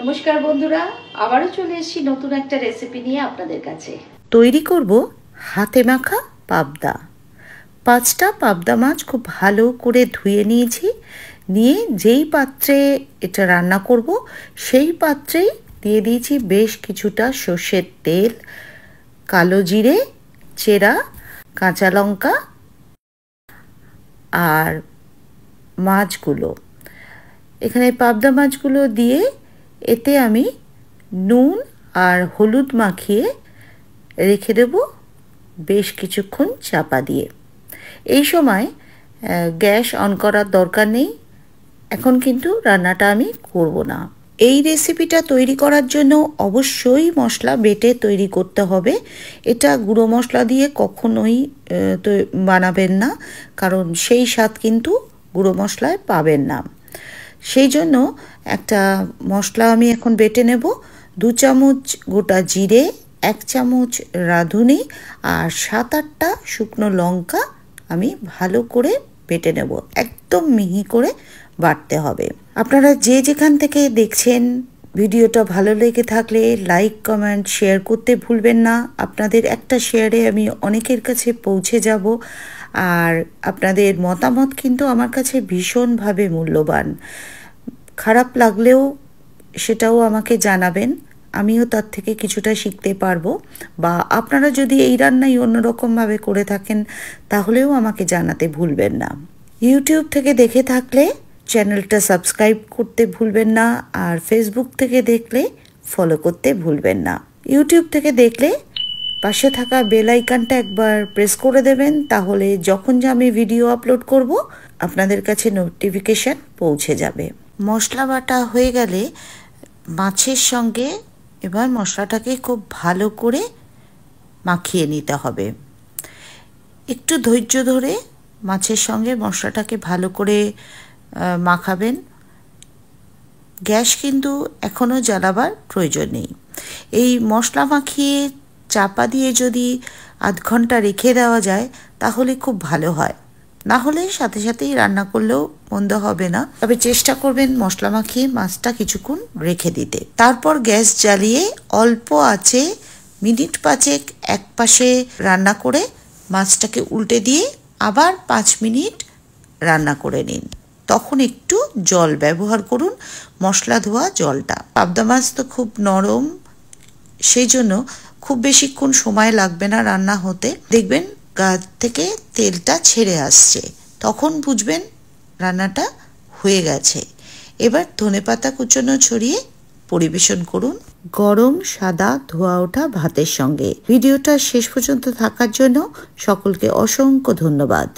নমস্কার বন্ধুরা আবারও চলে এসেছি নতুন একটা রেসিপি নিয়ে আপনাদের কাছে তৈরি করব হাতে মাখা পাবদা পাঁচটা পাবদা মাছ খুব ভালো করে ধুয়ে নিয়েছি নিয়ে যেই পাত্রে এটা রান্না করব সেই পাত্রেই দিয়ে দিয়েছি বেশ কিছুটা সর্ষের তেল কালো জিরে চেরা কাঁচা লঙ্কা আর মাছগুলো এখানে পাবদা মাছগুলো দিয়ে এতে আমি নুন আর হলুদ মাখিয়ে রেখে দেব বেশ কিছুক্ষণ চাপা দিয়ে এই সময় গ্যাস অন করার দরকার নেই এখন কিন্তু রান্নাটা আমি করব না এই রেসিপিটা তৈরি করার জন্য অবশ্যই মশলা বেটে তৈরি করতে হবে এটা গুঁড়ো মশলা দিয়ে কখনোই বানাবেন না কারণ সেই স্বাদ কিন্তু গুঁড়ো মশলায় পাবেন না সেই জন্য একটা মশলা আমি এখন বেটে নেব দু চামচ গোটা জিরে এক চামচ রাঁধুনি আর সাত আটটা শুকনো লঙ্কা আমি ভালো করে বেটে নেব একদম মিহি করে বাটতে হবে আপনারা যে যেখান থেকে দেখছেন ভিডিওটা ভালো লেগে থাকলে লাইক কমেন্ট শেয়ার করতে ভুলবেন না আপনাদের একটা শেয়ারে আমি অনেকের কাছে পৌঁছে যাব আর আপনাদের মতামত কিন্তু আমার কাছে ভীষণভাবে মূল্যবান খারাপ লাগলেও সেটাও আমাকে জানাবেন আমিও তার থেকে কিছুটা শিখতে পারবো বা আপনারা যদি এই রান্নাই অন্যরকমভাবে করে থাকেন তাহলেও আমাকে জানাতে ভুলবেন না ইউটিউব থেকে দেখে থাকলে চ্যানেলটা সাবস্ক্রাইব করতে ভুলবেন না আর ফেসবুক থেকে দেখলে ফলো করতে ভুলবেন না ইউটিউব থেকে দেখলে পাশে থাকা বেল আইকনটা একবার প্রেস করে দেবেন তাহলে যখন যে আমি ভিডিও আপলোড করব আপনাদের কাছে নোটিফিকেশান পৌঁছে যাবে মশলা বাটা হয়ে গেলে মাছের সঙ্গে এবার মশলাটাকে খুব ভালো করে মাখিয়ে নিতে হবে একটু ধৈর্য ধরে মাছের সঙ্গে মশলাটাকে ভালো করে মাখাবেন গ্যাস কিন্তু এখনও জ্বালাবার প্রয়োজন নেই এই মশলা মাখিয়ে চাপা দিয়ে যদি আধ ঘন্টা রেখে দেওয়া যায় তাহলে খুব ভালো হয় না হলে সাথে সাথেই রান্না করলেও মন্দ হবে না তবে চেষ্টা করবেন মশলা মাখিয়ে মাছটা কিছুক্ষণ রেখে দিতে তারপর গ্যাস জ্বালিয়ে অল্প আছে মিনিট পাঁচেক এক পাশে রান্না করে মাছটাকে উল্টে দিয়ে আবার পাঁচ মিনিট রান্না করে নিন তখন একটু জল ব্যবহার করুন মশলা ধোয়া জলটা পাবদা মাছ তো খুব নরম সেই জন্য খুব বেশিক্ষণ সময় লাগবে না রান্না হতে দেখবেন গা থেকে তেলটা ছেড়ে আসছে তখন বুঝবেন রান্নাটা হয়ে গেছে এবার ধনে পাতা কুচনো ছড়িয়ে পরিবেশন করুন গরম সাদা ধোয়া ওঠা ভাতের সঙ্গে ভিডিওটা শেষ পর্যন্ত থাকার জন্য সকলকে অসংখ্য ধন্যবাদ